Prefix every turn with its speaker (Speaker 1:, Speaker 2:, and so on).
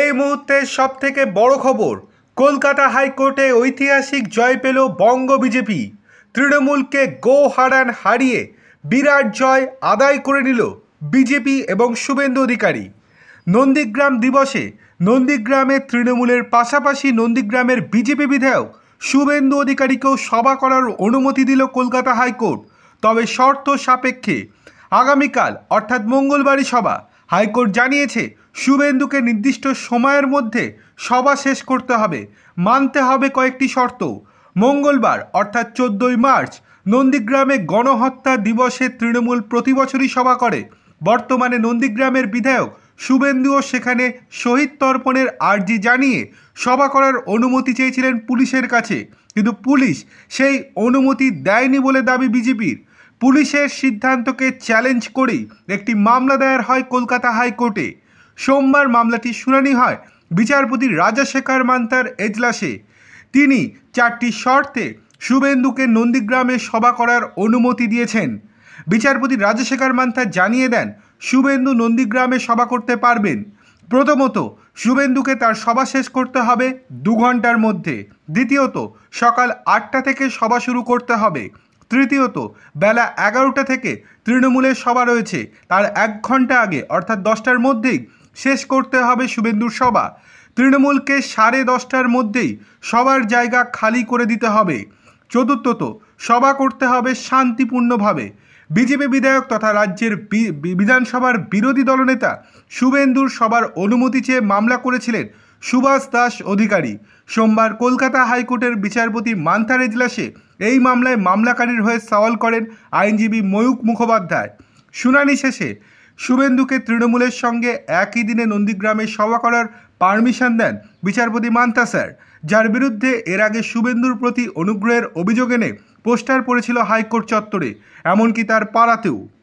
Speaker 1: এই মুহূর্তে সবথেকে বড় খবর কলকাতা হাইকোর্টে ঐতিহাসিক জয় পেল বঙ্গ বিজেপি তৃণমূলকে গো হারান হারিয়ে বিরাট জয় আদায় করে নিল বিজেপি এবং শুভেন্দু অধিকারী নন্দীগ্রাম দিবসে নন্দীগ্রামে তৃণমূলের পাশাপাশি নন্দীগ্রামের বিজেপি বিধায়ক শুভেন্দু অধিকারীকেও সভা করার অনুমতি দিল কলকাতা হাইকোর্ট তবে শর্ত সাপেক্ষে আগামীকাল অর্থাৎ মঙ্গলবারই সভা হাইকোর্ট জানিয়েছে শুভেন্দুকে নির্দিষ্ট সময়ের মধ্যে সভা শেষ করতে হবে মানতে হবে কয়েকটি শর্ত মঙ্গলবার অর্থাৎ চোদ্দই মার্চ নন্দীগ্রামে গণহত্যা দিবসে তৃণমূল প্রতিবছরই সভা করে বর্তমানে নন্দীগ্রামের বিধায়ক শুভেন্দুও সেখানে শহীদ তর্পণের আর্জি জানিয়ে সভা করার অনুমতি চেয়েছিলেন পুলিশের কাছে কিন্তু পুলিশ সেই অনুমতি দেয়নি বলে দাবি বিজেপির পুলিশের সিদ্ধান্তকে চ্যালেঞ্জ করেই একটি মামলা দায়ের হয় কলকাতা হাইকোর্টে সোমবার মামলাটি শুনানি হয় বিচারপতি রাজাশেখর মান্তার এজলাসে তিনি চারটি শর্তে শুভেন্দুকে নন্দীগ্রামে সভা করার অনুমতি দিয়েছেন বিচারপতি রাজাশেখর মান্থা জানিয়ে দেন শুভেন্দু নন্দীগ্রামে সভা করতে পারবেন প্রথমত শুভেন্দুকে তার সভা শেষ করতে হবে দু ঘন্টার মধ্যে দ্বিতীয়ত সকাল আটটা থেকে সভা শুরু করতে হবে তৃতীয়ত বেলা এগারোটা থেকে তৃণমূলের সভা রয়েছে তার এক ঘন্টা আগে অর্থাৎ দশটার মধ্যেই শেষ করতে হবে শুভেন্দুর সভা তৃণমূলকে সাড়ে দশটার মধ্যেই সবার জায়গা খালি করে দিতে হবে চতুর্থত সভা করতে হবে শান্তিপূর্ণভাবে বিজেপি বিধায়ক তথা রাজ্যের বিধানসভার বিরোধী দলনেতা শুভেন্দুর সবার অনুমতি চেয়ে মামলা করেছিলেন সুভাষ দাস অধিকারী সোমবার কলকাতা হাইকোর্টের বিচারপতি মান্থার এজলাসে এই মামলায় মামলাকারীর হয়ে সওয়াল করেন আইনজীবী ময়ূক মুখোপাধ্যায় শুনানি শেষে শুভেন্দুকে তৃণমূলের সঙ্গে একই দিনে নন্দীগ্রামে সভা করার পারমিশন দেন বিচারপতি মান্তা স্যার যার বিরুদ্ধে এর আগে শুভেন্দুর প্রতি অনুগ্রহের অভিযোগ এনে পোস্টার পড়েছিল হাইকোর্ট চত্বরে এমনকি তার পাড়াতেও